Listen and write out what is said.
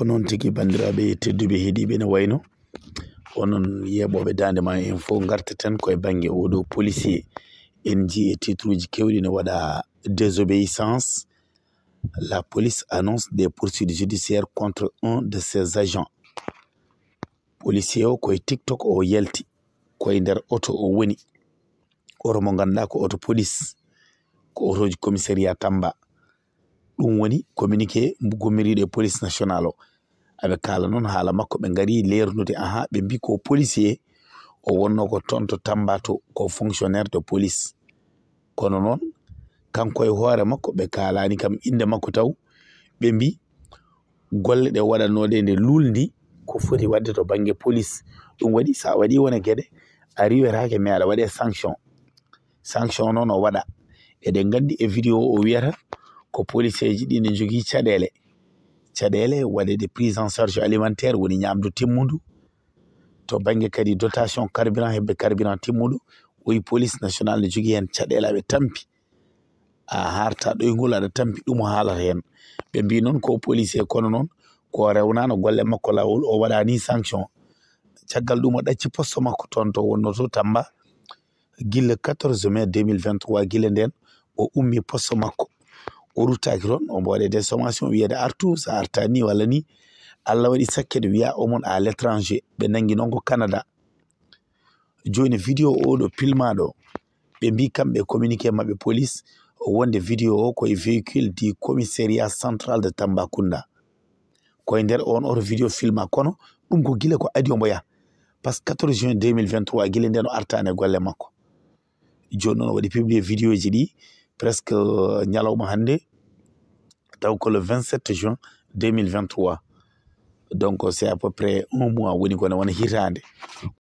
ko noon tigi bandiraɓe tedduɓe heeɗiɓe ne wayno onon yeɓoɓe dande ma en fof gartaten koye banggue oɗo policier en jii e titre uji kewɗi ne waɗa désobéissance la police annonce des poursuites judiciaires contre un de ses agents policier o koye tiktok o yalti koye nder auto o woni oto mo ganduɗa ko auto police ko otoji commissariat tamba ɗum woni communiqué gommiriɗo e police national o aɓe kala noon haala makko ɓe gari lernude ahan ɓe mbi ko policier o wonno ko toon to tambato ko fonctionnaire de police kono noon kanko e hoore makko ɓe kalani kam inde makko taw ɓe mbi golle ɗe waɗannoɗe nde lulndi ko foti wadde to bangue police ɗum waɗi sa waɗi wona gueɗe a riwetake me aɗa waɗe sanction sanction noon o waɗa eɗen gandi e vidéo o wiyata ko policeji ɗi ne jogii caɗele caɗele waɗede prise en charge alimentaire woni ñamdu timmudu to baŋnge kadi dotation carburant heɓɓe carburant timmudu woyi police national ne jogi heen caɗele aɓe tampi a harta ɗoyngol aɗa tampi ɗum haalata heen ɓe mbi noon ko police e kono noon ko rewnano golle makko lawol o waɗani sanction caggal ɗum o ɗacci posto makko toon to wonno to tamba gila 14 mai 2023 gila nden o ummi posto makko o ruttaki toon omo waɗe des formation wiyeede artu so arta ni walla ni allah waɗi sakke de wiya omon à l' étranger ɓe nangi noon ko canada joni vidéo o ɗo pilmaɗo ɓe mbi kamɓe communiqué maɓɓe police o wonde vidéo o koye véhicule di commissariat central de tamba kunda koye nder on oto vidéo filma kono ɗum ko guila ko adi omo yaha par ce que 14 juin 2023 guila nde no artane golle makko joni noon o waɗi publié vidéo ji ɗi presque euh, le 27 juin 2023 donc euh, c'est à peu près un mois où on un hitande